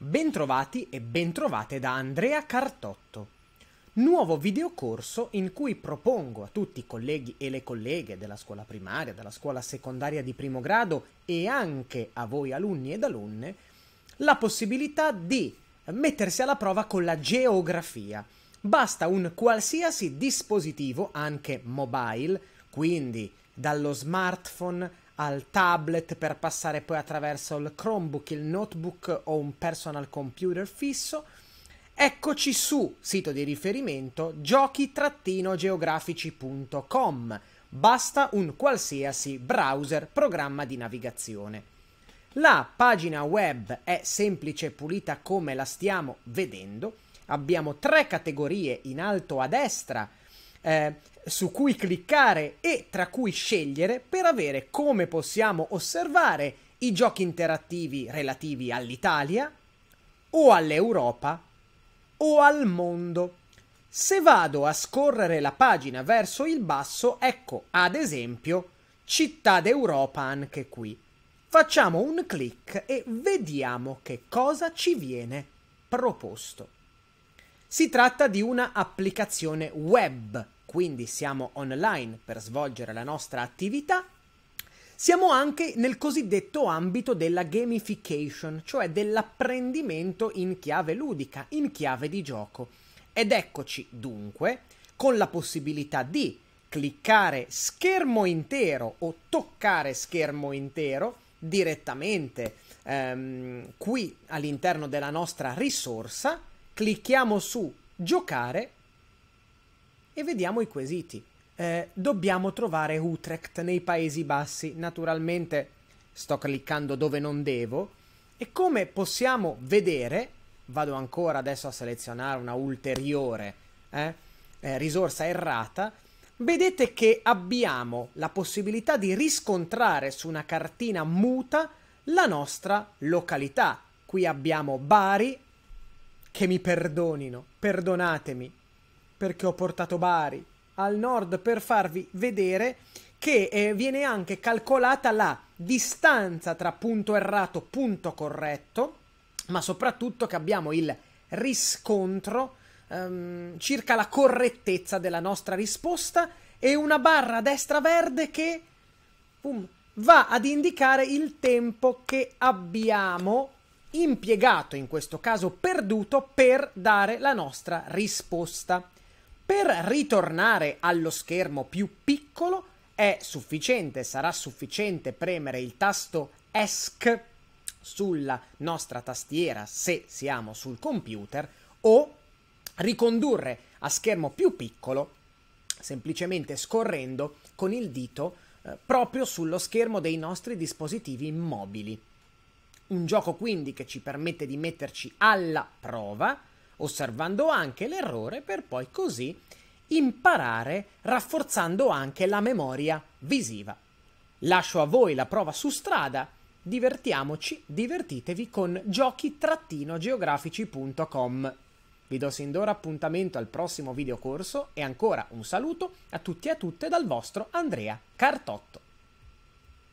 Bentrovati e bentrovate da Andrea Cartotto. Nuovo videocorso in cui propongo a tutti i colleghi e le colleghe della scuola primaria, della scuola secondaria di primo grado e anche a voi alunni ed alunne la possibilità di mettersi alla prova con la geografia. Basta un qualsiasi dispositivo, anche mobile, quindi dallo smartphone al tablet per passare poi attraverso il Chromebook, il notebook o un personal computer fisso. Eccoci su sito di riferimento giochi-geografici.com. Basta un qualsiasi browser programma di navigazione. La pagina web è semplice e pulita come la stiamo vedendo. Abbiamo tre categorie in alto a destra eh, su cui cliccare e tra cui scegliere per avere come possiamo osservare i giochi interattivi relativi all'Italia o all'Europa o al mondo. Se vado a scorrere la pagina verso il basso, ecco ad esempio Città d'Europa anche qui. Facciamo un clic e vediamo che cosa ci viene proposto. Si tratta di una applicazione web, quindi siamo online per svolgere la nostra attività. Siamo anche nel cosiddetto ambito della gamification, cioè dell'apprendimento in chiave ludica, in chiave di gioco. Ed eccoci dunque con la possibilità di cliccare schermo intero o toccare schermo intero direttamente ehm, qui all'interno della nostra risorsa clicchiamo su giocare e vediamo i quesiti. Eh, dobbiamo trovare Utrecht nei Paesi Bassi. Naturalmente sto cliccando dove non devo e come possiamo vedere, vado ancora adesso a selezionare una ulteriore eh, eh, risorsa errata, vedete che abbiamo la possibilità di riscontrare su una cartina muta la nostra località. Qui abbiamo Bari, che mi perdonino, perdonatemi, perché ho portato Bari al nord per farvi vedere che eh, viene anche calcolata la distanza tra punto errato e punto corretto, ma soprattutto che abbiamo il riscontro ehm, circa la correttezza della nostra risposta e una barra destra verde che boom, um, va ad indicare il tempo che abbiamo impiegato, in questo caso perduto, per dare la nostra risposta. Per ritornare allo schermo più piccolo è sufficiente, sarà sufficiente premere il tasto ESC sulla nostra tastiera se siamo sul computer o ricondurre a schermo più piccolo semplicemente scorrendo con il dito eh, proprio sullo schermo dei nostri dispositivi mobili. Un gioco quindi che ci permette di metterci alla prova, osservando anche l'errore per poi così imparare rafforzando anche la memoria visiva. Lascio a voi la prova su strada, divertiamoci, divertitevi con giochi-geografici.com. Vi do sin d'ora appuntamento al prossimo videocorso e ancora un saluto a tutti e a tutte dal vostro Andrea Cartotto.